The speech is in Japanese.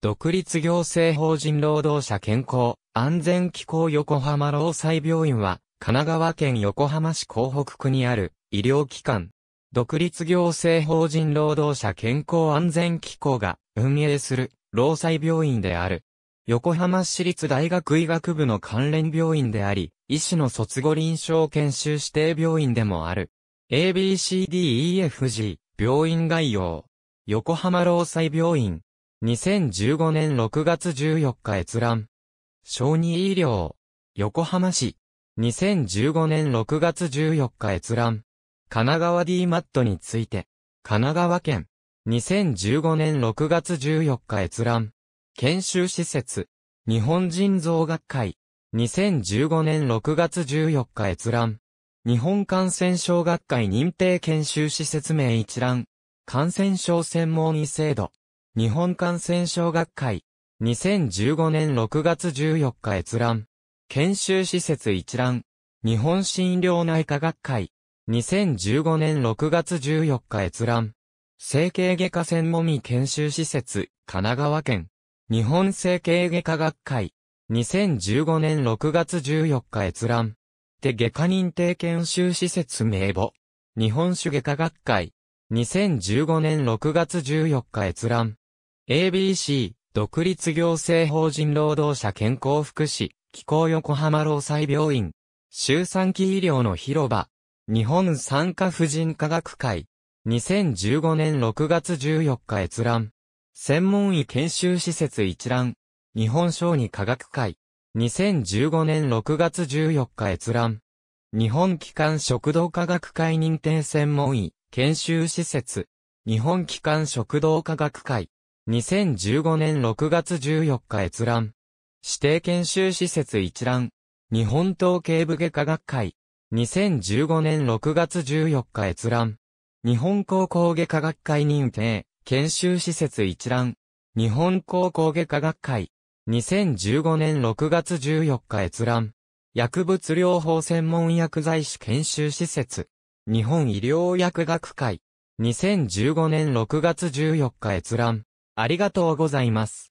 独立行政法人労働者健康安全機構横浜労災病院は、神奈川県横浜市港北区にある医療機関。独立行政法人労働者健康安全機構が運営する労災病院である。横浜市立大学医学部の関連病院であり、医師の卒後臨床研修指定病院でもある。ABCDEFG 病院概要横浜労災病院2015年6月14日閲覧。小児医療。横浜市。2015年6月14日閲覧。神奈川 D マットについて。神奈川県。2015年6月14日閲覧。研修施設。日本人造学会。2015年6月14日閲覧。日本感染症学会認定研修施設名一覧。感染症専門医制度。日本感染症学会。2015年6月14日閲覧。研修施設一覧。日本診療内科学会。2015年6月14日閲覧。整形外科専門医研修施設、神奈川県。日本整形外科学会。2015年6月14日閲覧。手外科認定研修施設名簿。日本手外科学会。2015年6月14日閲覧。ABC、独立行政法人労働者健康福祉、気候横浜労災病院、周産期医療の広場、日本産科婦人科学会、2015年6月14日閲覧、専門医研修施設一覧、日本小児科学会、2015年6月14日閲覧、日本機関食堂科学会認定専門医、研修施設、日本機関食堂科学会、2015年6月14日閲覧。指定研修施設一覧。日本統計部外科学会。2015年6月14日閲覧。日本高校外科学会認定。研修施設一覧。日本高校外科学会。2015年6月14日閲覧。薬物療法専門薬剤師研修施設。日本医療薬学会。2015年6月14日閲覧。ありがとうございます。